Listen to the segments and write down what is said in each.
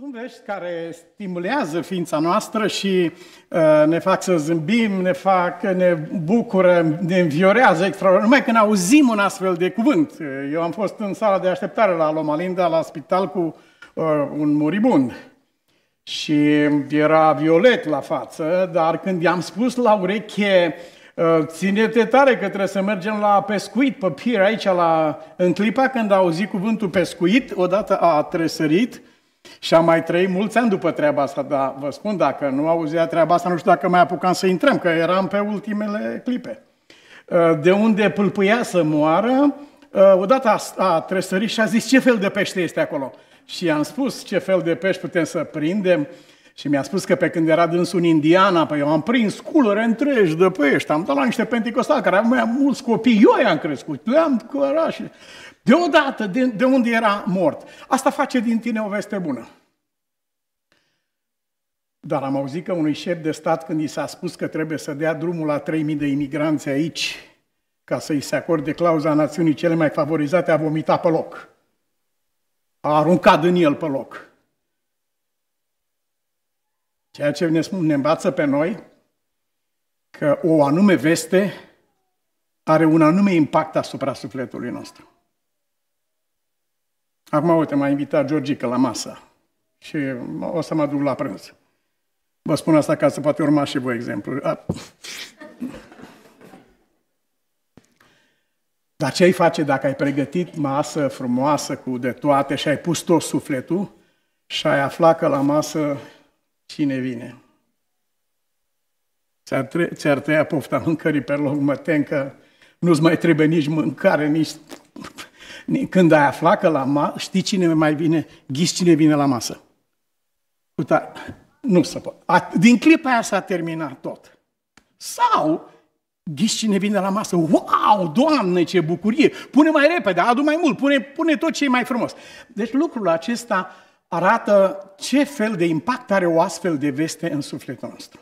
Sunt vești care stimulează ființa noastră și uh, ne fac să zâmbim, ne fac, ne bucură, ne înviorează extraordinar. Numai când auzim un astfel de cuvânt. Uh, eu am fost în sala de așteptare la Linda, la spital, cu uh, un moribund. Și era violet la față, dar când i-am spus la ureche, uh, ține-te tare că trebuie să mergem la pescuit pe pier aici, la, în clipa când a auzit cuvântul pescuit, odată a tresărit, uh, și am mai trăit mulți ani după treaba asta, dar vă spun, dacă nu auzea treaba asta, nu știu dacă mai apucam să intrăm, că eram pe ultimele clipe. Uh, de unde pâlpâia să moară, uh, odată a, a tresărit și a zis ce fel de pește este acolo. Și am spus ce fel de pești putem să prindem. Și mi-a spus că pe când era dânsul în Indiana, păi eu am prins culori întregi de pești, am dat la niște penticostali care aveau mai mulți copii, eu i-am crescut, le-am curat și... Deodată, de, de unde era mort. Asta face din tine o veste bună. Dar am auzit că unui șef de stat, când i s-a spus că trebuie să dea drumul la 3.000 de imigranți aici, ca să-i se acorde clauza națiunii cele mai favorizate, a vomitat pe loc. A aruncat în el pe loc. Ceea ce ne, spun, ne învață pe noi că o anume veste are un anume impact asupra sufletului nostru. Acum, uite, m-a invitat Georgica la masă și o să mă duc la prânz. Vă spun asta ca să poate urma și voi exemplu. Dar ce ai face dacă ai pregătit masă frumoasă cu de toate și ai pus tot sufletul și ai aflat că la masă cine vine. Ți-ar, tre- ți-ar tăia pofta mâncării pe loc, mă tem că nu-ți mai trebuie nici mâncare, nici... Când ai afla că la ma... știi cine mai vine, ghiți cine vine la masă. Uita, nu se poate. din clipa aia s-a terminat tot. Sau, ghiți cine vine la masă. Wow, Doamne, ce bucurie! Pune mai repede, adu mai mult, pune, pune tot ce e mai frumos. Deci lucrul acesta arată ce fel de impact are o astfel de veste în sufletul nostru.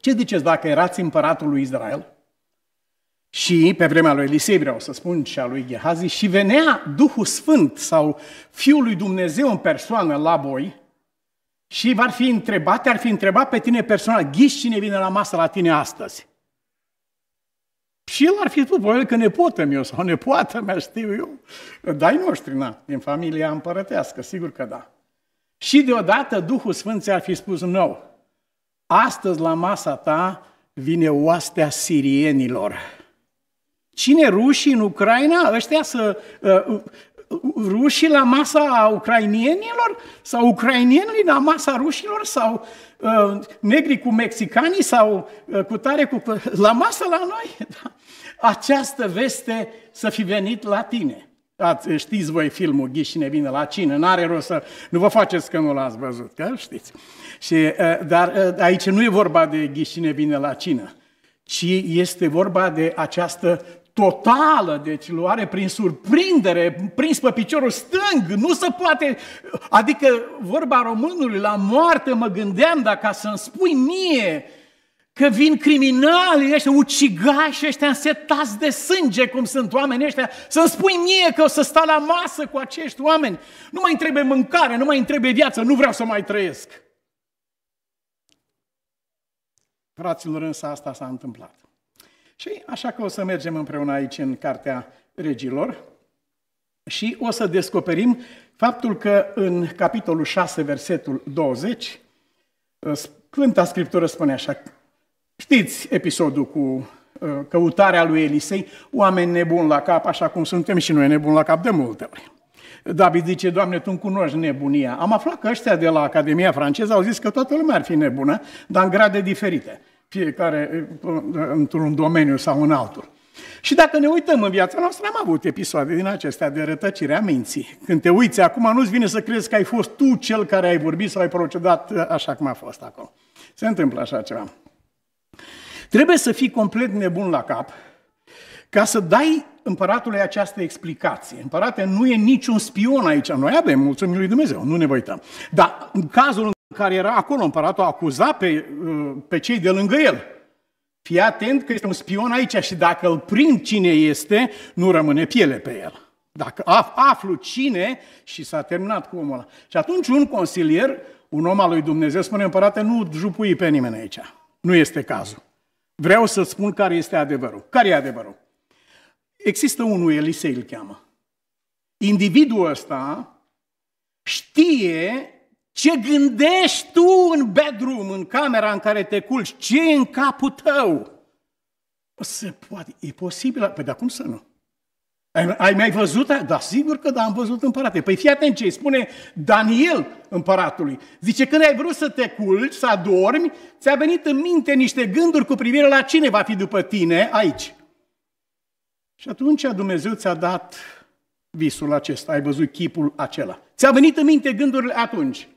Ce ziceți dacă erați împăratul lui Israel și, pe vremea lui Elisei, vreau să spun, și a lui Gehazi, și venea Duhul Sfânt sau Fiul lui Dumnezeu în persoană la voi și v-ar fi întrebat, ar fi întrebat pe tine personal, ghiși cine vine la masă la tine astăzi? Și el ar fi spus, probabil că nepotă meu sau nepoată mea, știu eu, dai noștri, na, din familia împărătească, sigur că da. Și deodată Duhul Sfânt ți-ar fi spus, nu, astăzi la masa ta vine oastea sirienilor. Cine rușii în Ucraina, ăștia să, uh, rușii la masa ucrainienilor sau ucrainienii la masa rușilor sau uh, negri cu mexicanii sau uh, cu tare cu... la masă la noi. Da. Această veste să fi venit la tine. Ați, uh, știți voi filmul Ghișine vine la cine, n-are rost să... Nu vă faceți că nu l-ați văzut, că știți. Și, uh, dar uh, aici nu e vorba de Ghișine vine la cine, ci este vorba de această totală, deci luare prin surprindere, prins pe piciorul stâng, nu se poate, adică vorba românului, la moarte mă gândeam dacă să-mi spui mie că vin criminali ăștia, ucigași ăștia însetați de sânge, cum sunt oamenii ăștia, să-mi spui mie că o să stau la masă cu acești oameni. Nu mai trebuie mâncare, nu mai trebuie viață, nu vreau să mai trăiesc. Fraților, însă asta s-a întâmplat. Și așa că o să mergem împreună aici în Cartea Regilor și o să descoperim faptul că în capitolul 6, versetul 20, ă, Sfânta Scriptură spune așa, știți episodul cu ă, căutarea lui Elisei, oameni nebuni la cap, așa cum suntem și noi nebuni la cap de multe ori. David zice, Doamne, Tu cunoști nebunia. Am aflat că ăștia de la Academia franceză au zis că toată lumea ar fi nebună, dar în grade diferite fiecare într-un domeniu sau în altul. Și dacă ne uităm în viața noastră, am avut episoade din acestea de rătăcire a minții. Când te uiți acum, nu-ți vine să crezi că ai fost tu cel care ai vorbit sau ai procedat ă, așa cum a fost acolo. Se întâmplă așa ceva. Trebuie să fii complet nebun la cap ca să dai împăratului această explicație. Împărate, nu e niciun spion aici. Noi avem, mulțumim lui Dumnezeu, nu ne uităm. Dar în cazul care era acolo, împăratul acuza pe, pe cei de lângă el. Fii atent că este un spion aici și dacă îl prind cine este, nu rămâne piele pe el. Dacă af, aflu cine și s-a terminat cu omul ăla. Și atunci un consilier, un om al lui Dumnezeu, spune, împărate, nu jupui pe nimeni aici. Nu este cazul. Vreau să spun care este adevărul. Care e adevărul? Există unul, Elisei îl cheamă. Individul ăsta știe ce gândești tu în bedroom, în camera în care te culci? Ce e în capul tău? Se poate, e posibil, păi dar cum să nu? Ai, ai mai văzut? Da, sigur că da, am văzut împărate. Păi fii atent ce îi spune Daniel împăratului. Zice, când ai vrut să te culci, să adormi, ți-a venit în minte niște gânduri cu privire la cine va fi după tine aici. Și atunci Dumnezeu ți-a dat visul acesta, ai văzut chipul acela. Ți-a venit în minte gândurile atunci.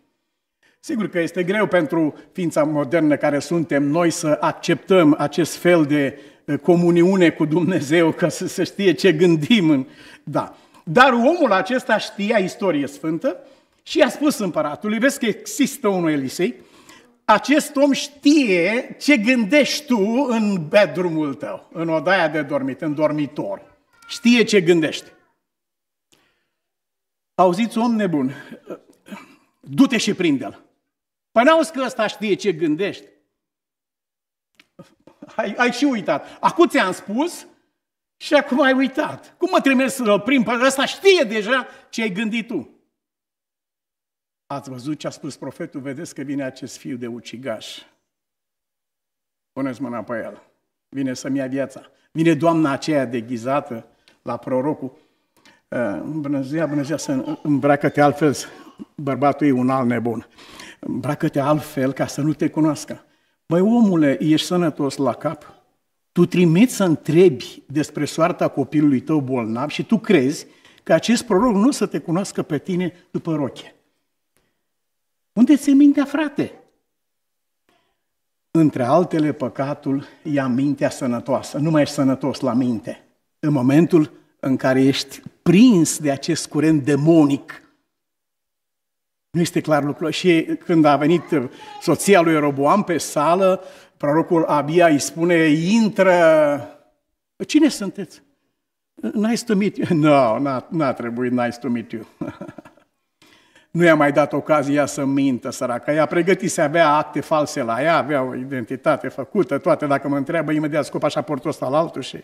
Sigur că este greu pentru ființa modernă care suntem noi să acceptăm acest fel de eh, comuniune cu Dumnezeu, ca să se știe ce gândim. Da. Dar omul acesta știa istorie sfântă și a spus împăratului, vezi că există unul Elisei, acest om știe ce gândești tu în bedroomul tău, în odaia de dormit, în dormitor. Știe ce gândești. Auziți, om nebun, eh, du-te și prinde-l. Păi n-auzi că ăsta știe ce gândești. Ai, ai și uitat. Acum ți-am spus și acum ai uitat. Cum mă trimiți să-l oprim? Păi ăsta știe deja ce ai gândit tu. Ați văzut ce a spus profetul? Vedeți că vine acest fiu de ucigaș. Puneți mâna pe el. Vine să-mi ia viața. Vine doamna aceea deghizată la prorocul. Eh, bună ziua, bună ziua, să îmbracă-te altfel, bărbatul e un alt nebun îmbracă-te altfel ca să nu te cunoască. Băi, omule, ești sănătos la cap? Tu trimiți să întrebi despre soarta copilului tău bolnav și tu crezi că acest proroc nu o să te cunoască pe tine după roche. Unde ți mintea, frate? Între altele, păcatul ia mintea sănătoasă. Nu mai ești sănătos la minte. În momentul în care ești prins de acest curent demonic nu este clar lucrul. Și când a venit soția lui Roboam pe sală, prorocul Abia îi spune, intră, cine sunteți? Nice to meet you. No, n-a, n-a trebuit nice to meet you. nu i-a mai dat ocazia să mintă, săraca. Ea să avea acte false la ea, avea o identitate făcută, toate. Dacă mă întreabă, imediat scop portul ăsta la altul și...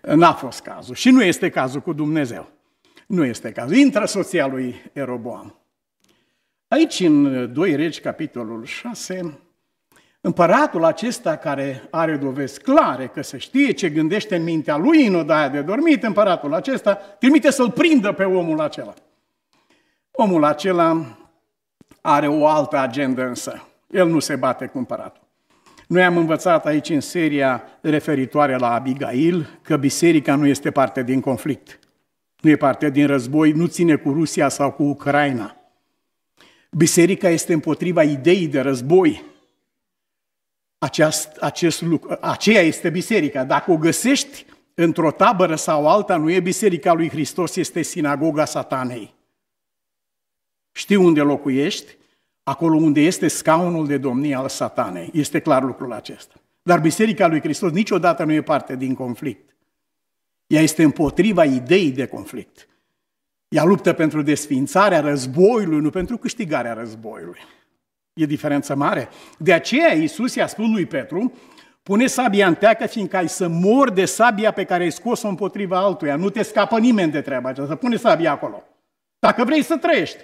N-a fost cazul. Și nu este cazul cu Dumnezeu. Nu este cazul. Intră soția lui Eroboam. Aici, în 2 uh, Regi, capitolul 6, împăratul acesta care are dovezi clare că se știe ce gândește în mintea lui în odaia de dormit, împăratul acesta trimite să-l prindă pe omul acela. Omul acela are o altă agendă însă. El nu se bate cu împăratul. Noi am învățat aici în seria referitoare la Abigail că biserica nu este parte din conflict, nu e parte din război, nu ține cu Rusia sau cu Ucraina – Biserica este împotriva ideii de război. Aceast, acest lucru, aceea este biserica. Dacă o găsești într-o tabără sau alta, nu e biserica lui Hristos, este sinagoga satanei. Știi unde locuiești? Acolo unde este scaunul de domnie al satanei. Este clar lucrul acesta. Dar biserica lui Hristos niciodată nu e parte din conflict. Ea este împotriva ideii de conflict. Ea luptă pentru desfințarea războiului, nu pentru câștigarea războiului. E diferență mare. De aceea Iisus i-a spus lui Petru, pune sabia în teacă, fiindcă ai să mor de sabia pe care ai scos-o împotriva altuia. Nu te scapă nimeni de treaba aceasta. Pune sabia acolo. Dacă vrei să trăiești.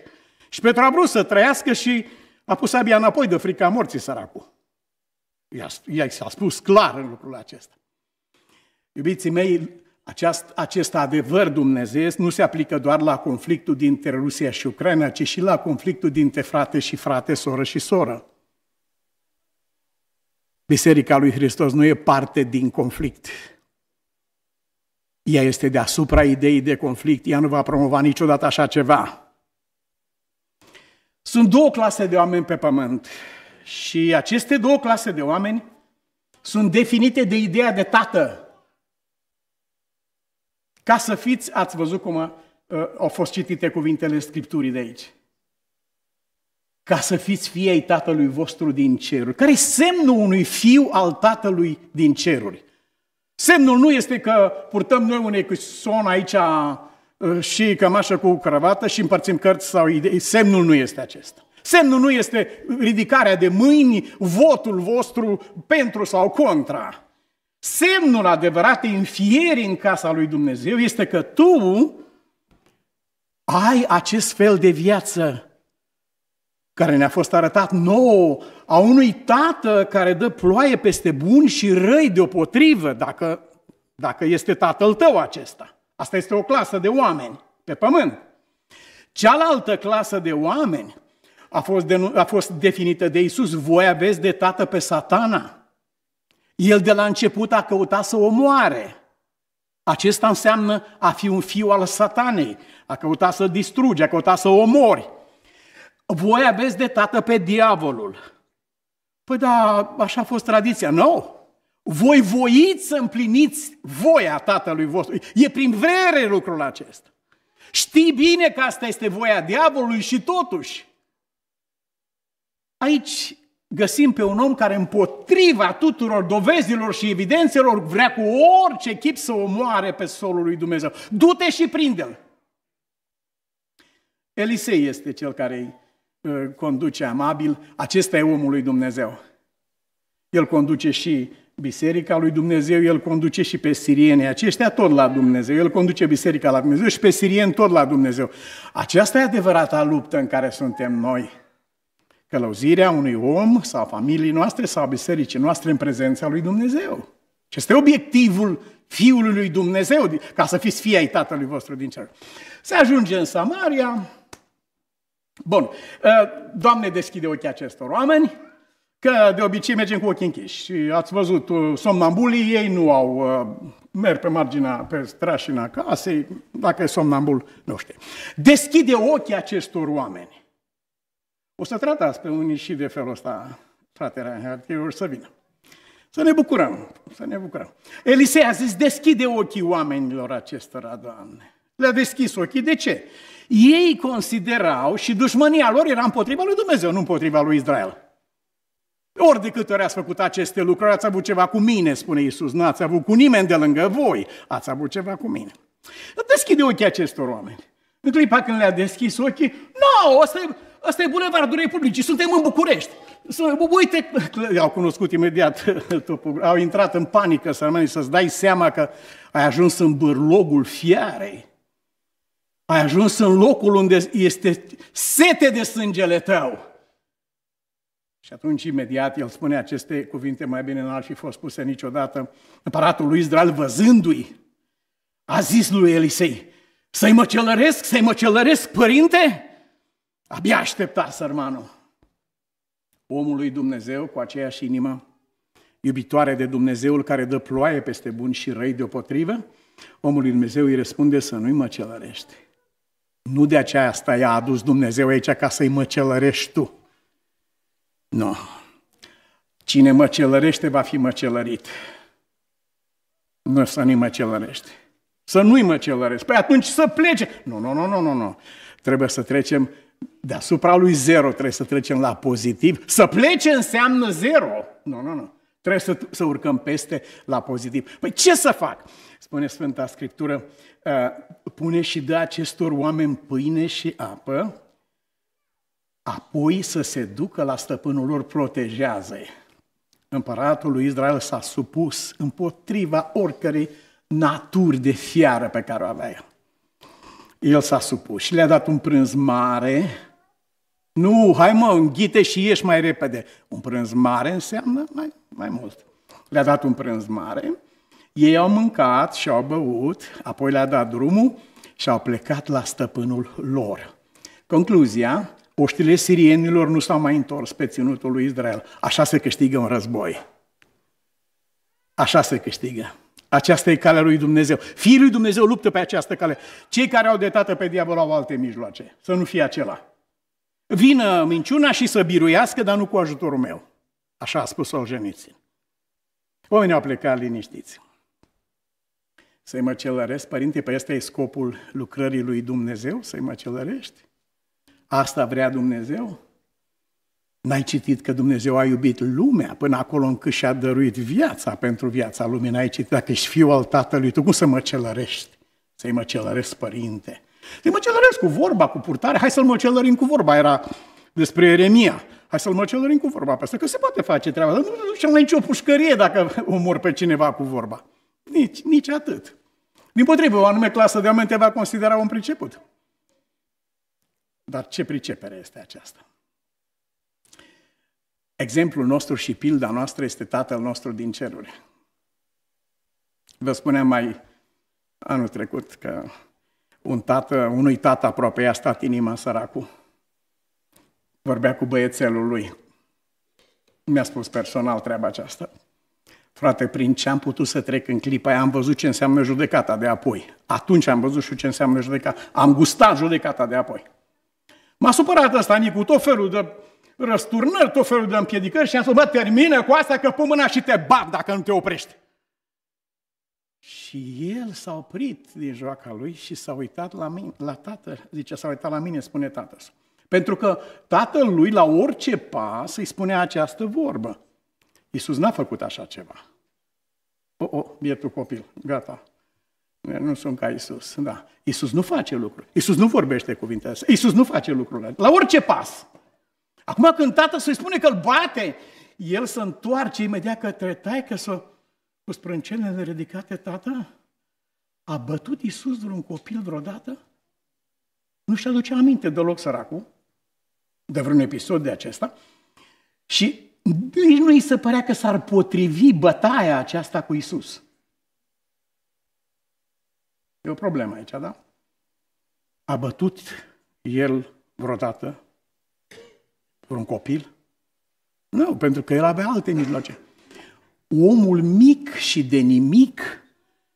Și Petru a vrut să trăiască și a pus sabia înapoi de frica morții săracul. I-a, i-a, s-a spus clar în lucrul acesta. Iubiții mei, Aceast, acest adevăr dumnezeiesc nu se aplică doar la conflictul dintre Rusia și Ucraina, ci și la conflictul dintre frate și frate, soră și soră. Biserica lui Hristos nu e parte din conflict. Ea este deasupra ideii de conflict, ea nu va promova niciodată așa ceva. Sunt două clase de oameni pe pământ și aceste două clase de oameni sunt definite de ideea de tată, ca să fiți, ați văzut cum uh, au fost citite cuvintele Scripturii de aici. Ca să fiți fiei Tatălui vostru din ceruri. Care i semnul unui fiu al Tatălui din ceruri? Semnul nu este că purtăm noi un son aici uh, și cămașă cu cravată și împărțim cărți sau idei. Semnul nu este acesta. Semnul nu este ridicarea de mâini, votul vostru pentru sau contra. Semnul adevăratei înfieri în casa lui Dumnezeu este că tu ai acest fel de viață care ne-a fost arătat nouă, a unui tată care dă ploaie peste bun și răi deopotrivă, dacă, dacă este tatăl tău acesta. Asta este o clasă de oameni pe pământ. Cealaltă clasă de oameni a fost, de, a fost definită de Isus. Voi aveți de tată pe satana el de la început a căutat să o moare. Acesta înseamnă a fi un fiu al satanei, a căutat să distruge, a căutat să omori. Voi aveți de tată pe diavolul. Păi da, așa a fost tradiția. Nu! No. Voi voiți să împliniți voia tatălui vostru. E prin vrere lucrul acesta. Știi bine că asta este voia diavolului și totuși. Aici găsim pe un om care împotriva tuturor dovezilor și evidențelor vrea cu orice chip să omoare pe solul lui Dumnezeu. Du-te și prinde-l! Elisei este cel care îi uh, conduce amabil, acesta e omul lui Dumnezeu. El conduce și biserica lui Dumnezeu, el conduce și pe sirienii aceștia tot la Dumnezeu, el conduce biserica la Dumnezeu și pe sirieni tot la Dumnezeu. Aceasta e adevărata luptă în care suntem noi călăuzirea unui om sau a familiei noastre sau a bisericii noastre în prezența lui Dumnezeu. Ce este obiectivul Fiului lui Dumnezeu, ca să fiți fii ai Tatălui vostru din cer. Se ajunge în Samaria. Bun, ă, Doamne deschide ochii acestor oameni, că de obicei mergem cu ochii închiși. Și ați văzut, uh, somnambulii ei nu au, uh, merg pe marginea, pe strașina casei, dacă e somnambul, nu știu. Deschide ochii acestor oameni. O să tratați pe unii și de felul ăsta, fratele Reinhardt, adică eu să vină. Să ne bucurăm, să ne bucurăm. Elisei a zis, deschide ochii oamenilor acestora, Doamne. Le-a deschis ochii, de ce? Ei considerau și dușmânia lor era împotriva lui Dumnezeu, nu împotriva lui Israel. Ori de câte ori ați făcut aceste lucruri, ați avut ceva cu mine, spune Iisus, nu ați avut cu nimeni de lângă voi, ați avut ceva cu mine. Deschide ochii acestor oameni. În clipa când le-a deschis ochii, nu, no, e Asta e Bulevardul Republicii, suntem în București. Uite, au cunoscut imediat au intrat în panică sărmanii, să-ți dai seama că ai ajuns în bârlogul fiarei. Ai ajuns în locul unde este sete de sângele tău. Și atunci, imediat, el spune aceste cuvinte, mai bine n-ar fi fost puse niciodată. Împăratul lui Israel, văzându-i, a zis lui Elisei, să-i măcelăresc, să-i măcelăresc, părinte? Abia aștepta sărmanul. Omul lui Dumnezeu cu aceeași inimă, iubitoare de Dumnezeul care dă ploaie peste bun și răi deopotrivă, omul lui Dumnezeu îi răspunde să nu-i măcelărești. Nu de aceasta i-a adus Dumnezeu aici ca să-i măcelărești tu. Nu. Cine măcelărește va fi măcelărit. Nu să nu-i măcelărești. Să nu-i măcelărești. Păi atunci să plece. Nu, nu, nu, nu, nu, nu. Trebuie să trecem Deasupra lui zero trebuie să trecem la pozitiv. Să plece înseamnă zero. Nu, nu, nu. Trebuie să, să urcăm peste la pozitiv. Păi ce să fac? Spune Sfânta Scriptură, uh, pune și dă acestor oameni pâine și apă, apoi să se ducă la stăpânul lor, protejează-i. Împăratul lui Israel s-a supus împotriva oricărei naturi de fiară pe care o avea el el s-a supus și le-a dat un prânz mare. Nu, hai mă, înghite și ieși mai repede. Un prânz mare înseamnă mai, mai mult. Le-a dat un prânz mare, ei au mâncat și au băut, apoi le-a dat drumul și au plecat la stăpânul lor. Concluzia, oștile sirienilor nu s-au mai întors pe ținutul lui Israel. Așa se câștigă un război. Așa se câștigă. Aceasta e calea lui Dumnezeu. Fiii lui Dumnezeu luptă pe această cale. Cei care au de tată pe diavol au alte mijloace. Să nu fie acela. Vină minciuna și să biruiască, dar nu cu ajutorul meu. Așa a spus Solzhenitsyn. Oamenii au plecat liniștiți. Să-i măcelărești, părinte, pe ăsta e scopul lucrării lui Dumnezeu? Să-i măcelărești? Asta vrea Dumnezeu? N-ai citit că Dumnezeu a iubit lumea până acolo încât și-a dăruit viața pentru viața lumii. N-ai citit dacă ești fiul al tatălui, tu cum să celărești? Să-i celăresc, părinte. Să-i celăresc cu vorba, cu purtare. Hai să-l celărim cu vorba. Era despre Eremia. Hai să-l celărim cu vorba pe păi asta, că se poate face treaba. Nu ducem la nicio pușcărie dacă omor pe cineva cu vorba. Nici, nici atât. Din potrivă, o anume clasă de oameni te va considera un priceput. Dar ce pricepere este aceasta? Exemplul nostru și pilda noastră este Tatăl nostru din ceruri. Vă spuneam mai anul trecut că un tată, unui tată aproape i-a stat inima săracul. Vorbea cu băiețelul lui. Mi-a spus personal treaba aceasta. Frate, prin ce am putut să trec în clipa aia, am văzut ce înseamnă judecata de apoi. Atunci am văzut și ce înseamnă judecata. Am gustat judecata de apoi. M-a supărat ăsta, Nicu, tot felul de răsturnări, tot felul de împiedicări și am spus, bă, termină cu asta că pun mâna și te bat dacă nu te oprești. Și el s-a oprit din joaca lui și s-a uitat la, mine, la tată, Zice, s-a uitat la mine, spune tatăl. Pentru că tatăl lui, la orice pas, îi spunea această vorbă. Iisus n-a făcut așa ceva. O, oh, o, oh, bietul copil, gata. Nu sunt ca Iisus, da. Iisus nu face lucruri. Iisus nu vorbește cuvintele astea. Iisus nu face lucrurile. La orice pas. Acum când tatăl să-i spune că îl bate, el se întoarce imediat către taică să cu sprâncenele ridicate, tată, a bătut Iisus vreun copil vreodată? Nu-și aduce aminte deloc săracul de vreun episod de acesta și nici nu îi se părea că s-ar potrivi bătaia aceasta cu Isus. E o problemă aici, da? A bătut el vreodată un copil? Nu, pentru că el avea alte mijloace. Omul mic și de nimic,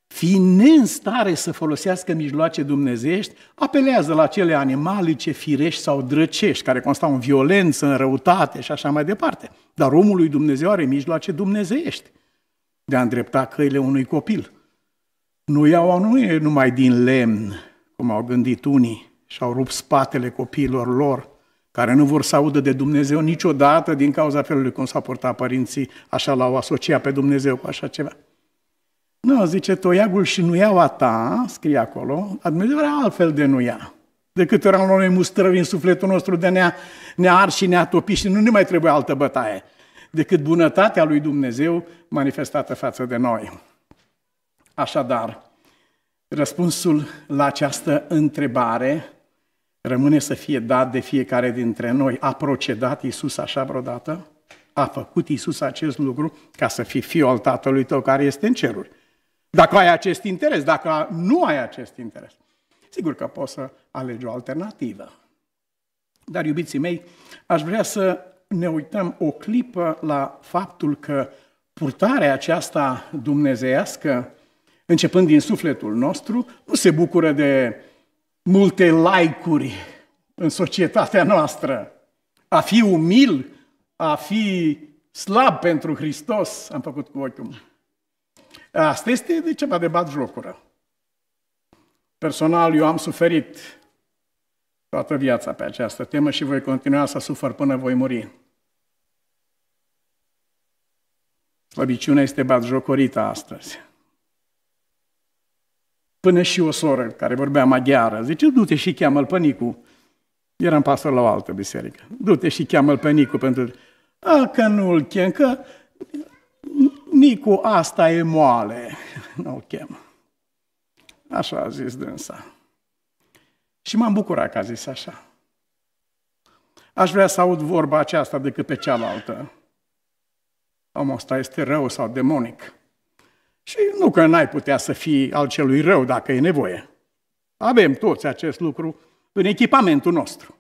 fiind în stare să folosească mijloace dumnezești, apelează la cele animalice, firești sau drăcești, care constau în violență, în răutate și așa mai departe. Dar omul lui Dumnezeu are mijloace dumnezeiești de a îndrepta căile unui copil. Nu iau nu e numai din lemn, cum au gândit unii, și au rupt spatele copiilor lor, care nu vor să audă de Dumnezeu niciodată din cauza felului cum s-au portat părinții, așa l-au asociat pe Dumnezeu cu așa ceva. Nu, zice, toiagul și nu a ta, scrie acolo, Dumnezeu era altfel de nuia. De câte ori am luat noi mustrări în sufletul nostru de ne-a, ne ar și ne-a și nu ne mai trebuie altă bătaie decât bunătatea lui Dumnezeu manifestată față de noi. Așadar, răspunsul la această întrebare Rămâne să fie dat de fiecare dintre noi. A procedat Iisus așa vreodată? A făcut Iisus acest lucru ca să fii fiul al Tatălui tău care este în ceruri. Dacă ai acest interes, dacă nu ai acest interes, sigur că poți să alegi o alternativă. Dar, iubiții mei, aș vrea să ne uităm o clipă la faptul că purtarea aceasta dumnezeiască, începând din sufletul nostru, nu se bucură de multe laicuri în societatea noastră. A fi umil, a fi slab pentru Hristos, am făcut cu ochiul. Asta este de ceva de bat jocură. Personal, eu am suferit toată viața pe această temă și voi continua să sufăr până voi muri. Slăbiciunea este jocorită astăzi. Până și o soră care vorbea maghiară, zice, du-te și cheamă-l pe Nicu. Eram pastor la o altă biserică. Du-te și cheamă-l pe Nicu pentru... A, că nu-l chem, că Nicu asta e moale. Nu-l chem. Așa a zis dânsa. Și m-am bucurat că a zis așa. Aș vrea să aud vorba aceasta decât pe cealaltă. Omul ăsta este rău sau demonic. Și nu că n-ai putea să fii al celui rău dacă e nevoie. Avem toți acest lucru în echipamentul nostru.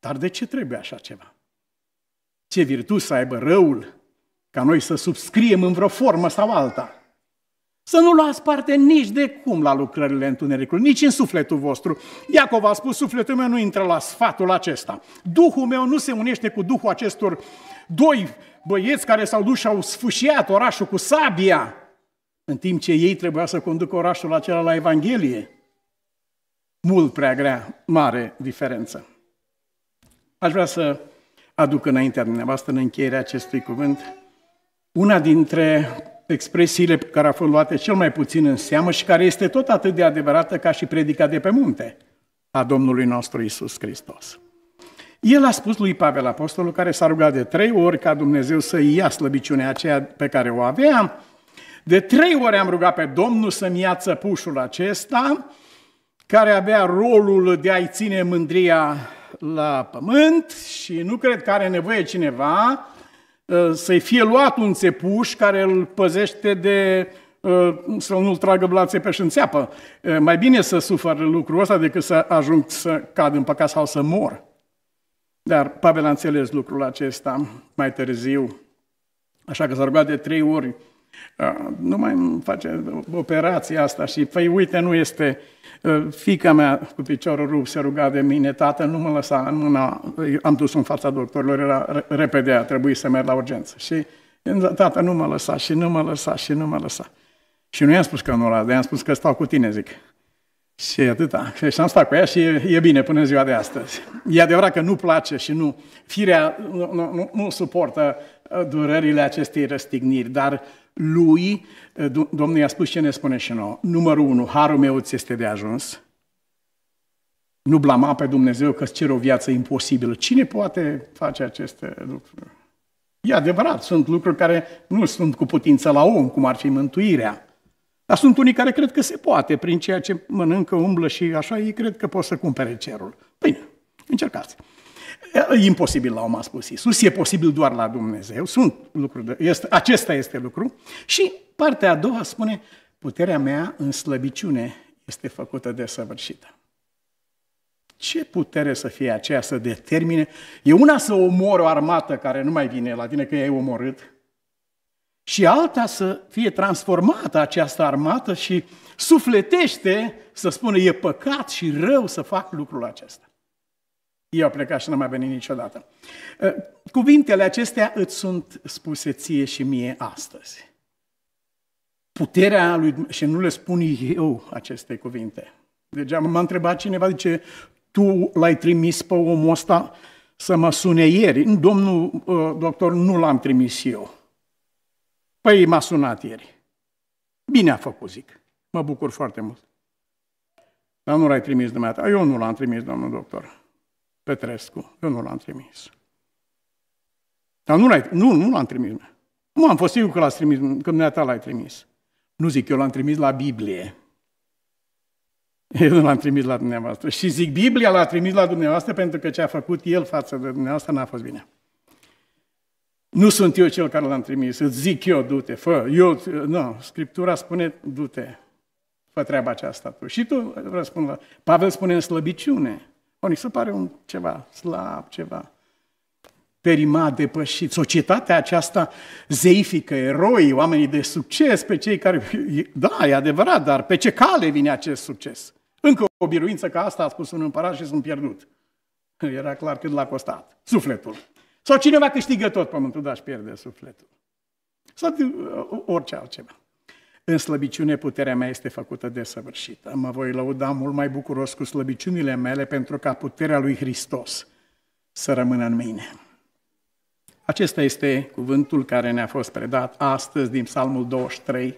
Dar de ce trebuie așa ceva? Ce virtut să aibă răul ca noi să subscriem în vreo formă sau alta? Să nu luați parte nici de cum la lucrările întunericului, nici în sufletul vostru. Iacov a spus, sufletul meu nu intră la sfatul acesta. Duhul meu nu se unește cu duhul acestor doi băieți care s-au dus și au sfâșiat orașul cu sabia în timp ce ei trebuia să conducă orașul acela la Evanghelie. Mult prea grea, mare diferență. Aș vrea să aduc înaintea dumneavoastră în încheierea acestui cuvânt una dintre expresiile care a fost luate cel mai puțin în seamă și care este tot atât de adevărată ca și predica de pe munte a Domnului nostru Isus Hristos. El a spus lui Pavel Apostolul, care s-a rugat de trei ori ca Dumnezeu să ia slăbiciunea aceea pe care o avea, de trei ori am rugat pe Domnul să-mi ia țăpușul acesta, care avea rolul de a-i ține mândria la pământ și nu cred că are nevoie cineva uh, să-i fie luat un țepuș care îl păzește de uh, să nu-l tragă blațe pe înțeapă. Uh, mai bine să sufăr lucrul ăsta decât să ajung să cad în păcat sau să mor. Dar Pavel a înțeles lucrul acesta mai târziu. Așa că s-a rugat de trei ori Ah, nu mai face operația asta și, păi uite, nu este ah, fica mea cu piciorul rupt se ruga de mine, tată, nu mă lăsa în mâna, am dus în fața doctorilor, era repede, a trebuit să merg la urgență. Și tată nu mă lăsa și nu mă lăsa și nu mă lăsa. Și nu i-am spus că nu de i-am spus că stau cu tine, zic. Și atâta. Și am stat cu ea și e, e bine până ziua de astăzi. E adevărat că nu place și nu, firea nu, nu, nu, nu suportă durerile acestei răstigniri, dar lui, eh, Domnul i-a spus ce ne spune și nouă. Numărul unu, harul meu ți este de ajuns. Nu blama pe Dumnezeu că îți cer o viață imposibilă. Cine poate face aceste lucruri? E adevărat, sunt lucruri care nu sunt cu putință la om, cum ar fi mântuirea. Dar sunt unii care cred că se poate, prin ceea ce mănâncă, umblă și așa, ei cred că pot să cumpere cerul. Bine, încercați. E imposibil la om, a spus Iisus, e posibil doar la Dumnezeu, sunt lucruri, de, este, acesta este lucru. Și partea a doua spune, puterea mea în slăbiciune este făcută de săvârșită. Ce putere să fie aceea să determine? E una să omori o armată care nu mai vine la tine că ai omorât și alta să fie transformată această armată și sufletește să spună e păcat și rău să fac lucrul acesta. Eu plecat și nu mai venit niciodată. Ă, cuvintele acestea îți sunt spuse ție și mie astăzi. Puterea lui, și nu le spun eu aceste cuvinte. Deci m-a întrebat cineva, zice, tu l-ai trimis pe omul ăsta să mă sune ieri. Domnul ă, doctor, nu l-am trimis eu. Păi m-a sunat ieri. Bine a făcut, zic. Mă bucur foarte mult. Dar nu l-ai trimis dumneavoastră. Eu nu l-am trimis, domnul doctor. Petrescu, eu nu l-am trimis. Dar nu, l-ai, nu, nu l-am trimis. Nu am fost sigur că l-ați trimis, că dumneata l-ai trimis. Nu zic, eu l-am trimis la Biblie. Eu nu l-am trimis la dumneavoastră. Și zic, Biblia l-a trimis la dumneavoastră pentru că ce a făcut el față de dumneavoastră n-a fost bine. Nu sunt eu cel care l-am trimis. Îți zic eu, du-te, fă. Eu, nu, Scriptura spune, du-te, fă treaba aceasta tu. Și tu răspund la... Pavel spune în slăbiciune. Ni se pare un ceva slab, ceva perimat, depășit. Societatea aceasta zeifică, eroi, oamenii de succes, pe cei care... Da, e adevărat, dar pe ce cale vine acest succes? Încă o biruință ca asta a spus un împărat și sunt pierdut. Era clar cât l-a costat. Sufletul. Sau cineva câștigă tot pământul, dar își pierde sufletul. Sau orice altceva. În slăbiciune puterea mea este făcută de săvârșită. Mă voi lăuda mult mai bucuros cu slăbiciunile mele pentru ca puterea lui Hristos să rămână în mine. Acesta este cuvântul care ne-a fost predat astăzi din Psalmul 23.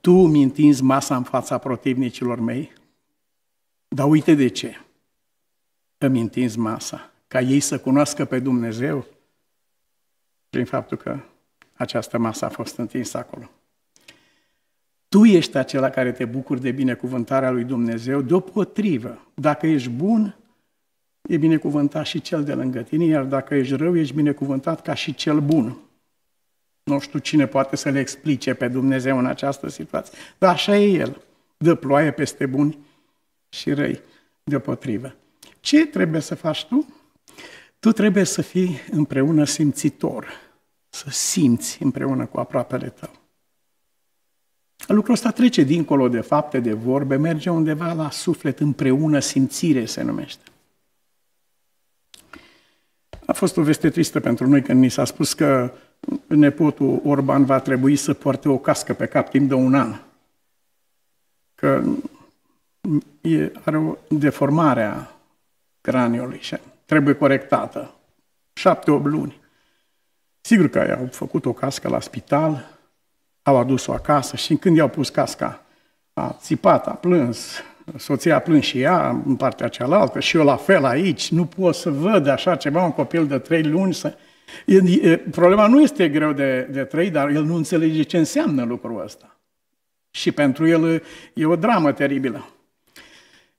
Tu mi întinzi masa în fața protivnicilor mei, dar uite de ce. Îmi întinzi masa, ca ei să cunoască pe Dumnezeu prin faptul că această masă a fost întinsă acolo. Tu ești acela care te bucuri de binecuvântarea lui Dumnezeu, deopotrivă. Dacă ești bun, e binecuvântat și cel de lângă tine, iar dacă ești rău, ești binecuvântat ca și cel bun. Nu știu cine poate să le explice pe Dumnezeu în această situație. Dar așa e El. Dă ploaie peste buni și răi deopotrivă. Ce trebuie să faci tu? Tu trebuie să fii împreună simțitor, să simți împreună cu aproapele tău. Lucrul ăsta trece dincolo de fapte, de vorbe, merge undeva la suflet, împreună, simțire se numește. A fost o veste tristă pentru noi când ni s-a spus că nepotul Orban va trebui să poarte o cască pe cap timp de un an. Că e, are o deformare a craniului și trebuie corectată. Șapte, opt luni. Sigur că au făcut o cască la spital, au adus-o acasă și când i-au pus casca, a țipat, a plâns, soția a plâns și ea în partea cealaltă și eu la fel aici. Nu pot să văd așa ceva, un copil de trei luni să... Problema nu este greu de, de trăit, dar el nu înțelege ce înseamnă lucrul ăsta. Și pentru el e o dramă teribilă.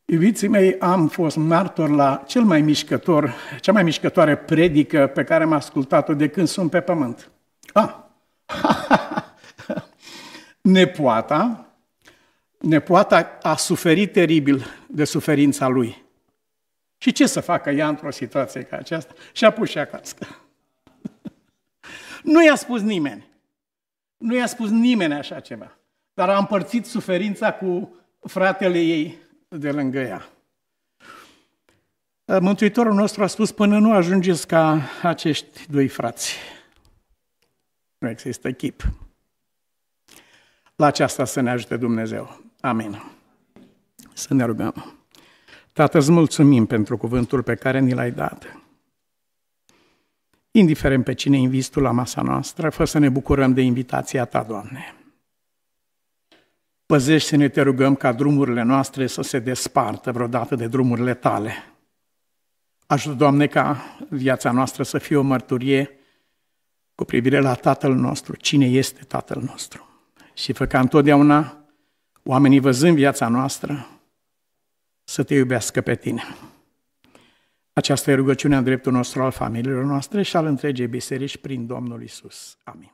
Iubiții mei, am fost martor la cel mai mișcător, cea mai mișcătoare predică pe care am ascultat-o de când sunt pe pământ. Ah! nepoata, nepoata a suferit teribil de suferința lui. Și ce să facă ea într-o situație ca aceasta? Și-a pus și acasă. nu i-a spus nimeni. Nu i-a spus nimeni așa ceva. Dar a împărțit suferința cu fratele ei de lângă ea. Mântuitorul nostru a spus, până nu ajungeți ca acești doi frați. Nu există chip. La aceasta să ne ajute Dumnezeu. Amin. Să ne rugăm. Tată, îți mulțumim pentru cuvântul pe care ni l-ai dat. Indiferent pe cine invizi tu la masa noastră, fă să ne bucurăm de invitația ta, Doamne. Păzești să ne te rugăm ca drumurile noastre să se despartă vreodată de drumurile tale. Ajută, Doamne, ca viața noastră să fie o mărturie cu privire la Tatăl nostru, cine este Tatăl nostru și fă ca întotdeauna oamenii văzând viața noastră să te iubească pe tine. Aceasta e rugăciunea în dreptul nostru al familiilor noastre și al întregii biserici prin Domnul Isus. Amin.